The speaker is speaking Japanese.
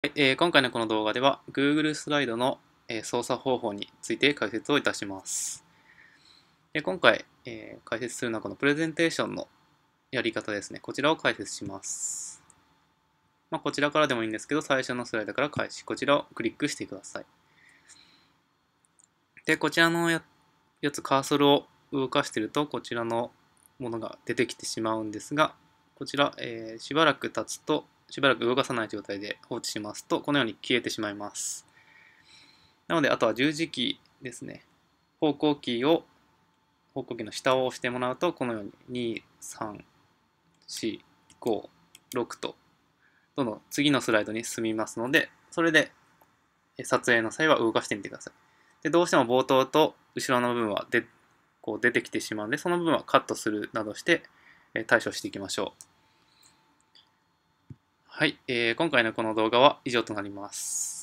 はいえー、今回のこの動画では Google スライドの、えー、操作方法について解説をいたします。え今回、えー、解説するのはこのプレゼンテーションのやり方ですね。こちらを解説します。まあ、こちらからでもいいんですけど、最初のスライドから開始。こちらをクリックしてください。で、こちらのややつ、カーソルを動かしてると、こちらのものが出てきてしまうんですが、こちら、えー、しばらく経つと、しばらく動かさない状態で放置しますと、このように消えてしまいます。なので、あとは十字キーですね。方向キーを、方向キーの下を押してもらうと、このように2、3、4、5、6と、どんどん次のスライドに進みますので、それで撮影の際は動かしてみてください。でどうしても冒頭と後ろの部分はでこう出てきてしまうので、その部分はカットするなどして対処していきましょう。はい、えー、今回のこの動画は以上となります。